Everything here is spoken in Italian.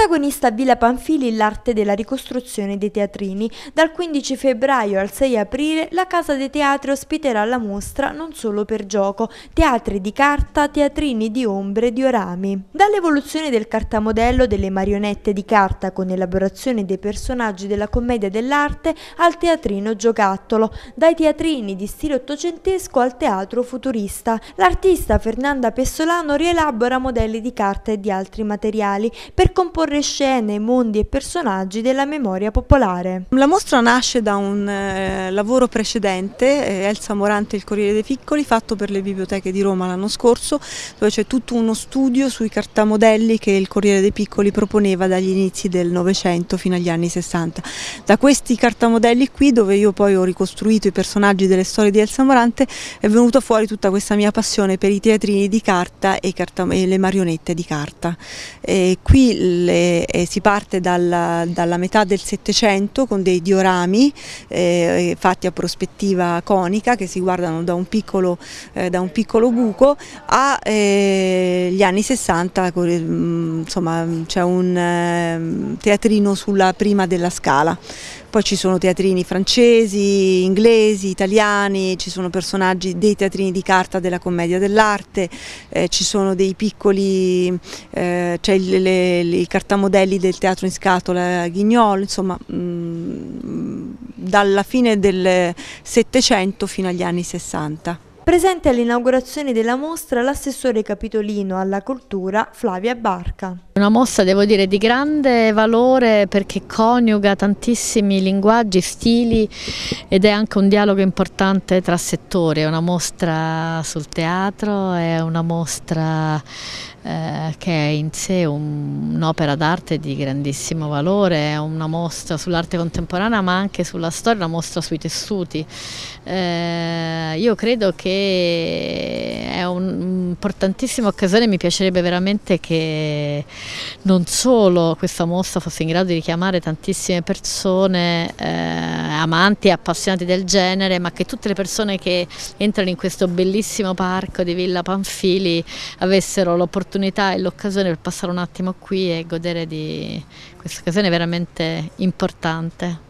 Protagonista Villa Panfili l'arte della ricostruzione dei teatrini. Dal 15 febbraio al 6 aprile la Casa dei Teatri ospiterà la mostra Non solo per gioco, teatri di carta, teatrini di ombre diorami. Dall'evoluzione del cartamodello delle marionette di carta con elaborazione dei personaggi della commedia dell'arte al teatrino giocattolo, dai teatrini di stile ottocentesco al teatro futurista. L'artista Fernanda Pessolano rielabora modelli di carta e di altri materiali per comporre riproporre scene, mondi e personaggi della memoria popolare. La mostra nasce da un eh, lavoro precedente, eh, Elsa Morante e il Corriere dei Piccoli, fatto per le biblioteche di Roma l'anno scorso, dove c'è tutto uno studio sui cartamodelli che il Corriere dei Piccoli proponeva dagli inizi del Novecento fino agli anni Sessanta. Da questi cartamodelli qui, dove io poi ho ricostruito i personaggi delle storie di Elsa Morante, è venuta fuori tutta questa mia passione per i teatrini di carta e, carta, e le marionette di carta. E qui le e, si parte dalla, dalla metà del Settecento con dei diorami eh, fatti a prospettiva conica che si guardano da un piccolo, eh, da un piccolo buco agli eh, anni 60, mm, insomma c'è un eh, teatrino sulla prima della scala poi ci sono teatrini francesi, inglesi, italiani, ci sono personaggi dei teatrini di carta della commedia dell'arte, eh, ci sono dei piccoli, eh, cioè i cartamodelli del teatro in scatola Guignol, insomma mh, mm, dalla fine del Settecento fino agli anni Sessanta. Presente all'inaugurazione della mostra l'assessore capitolino alla cultura Flavia Barca. Una mostra devo dire di grande valore perché coniuga tantissimi linguaggi, stili ed è anche un dialogo importante tra settori, è una mostra sul teatro, è una mostra eh, che è in sé un'opera d'arte di grandissimo valore, è una mostra sull'arte contemporanea ma anche sulla storia, una mostra sui tessuti. Eh, io credo che è un'importantissima occasione, mi piacerebbe veramente che non solo questa mostra fosse in grado di richiamare tantissime persone eh, amanti e appassionati del genere, ma che tutte le persone che entrano in questo bellissimo parco di Villa Panfili avessero l'opportunità e l'occasione per passare un attimo qui e godere di questa occasione veramente importante.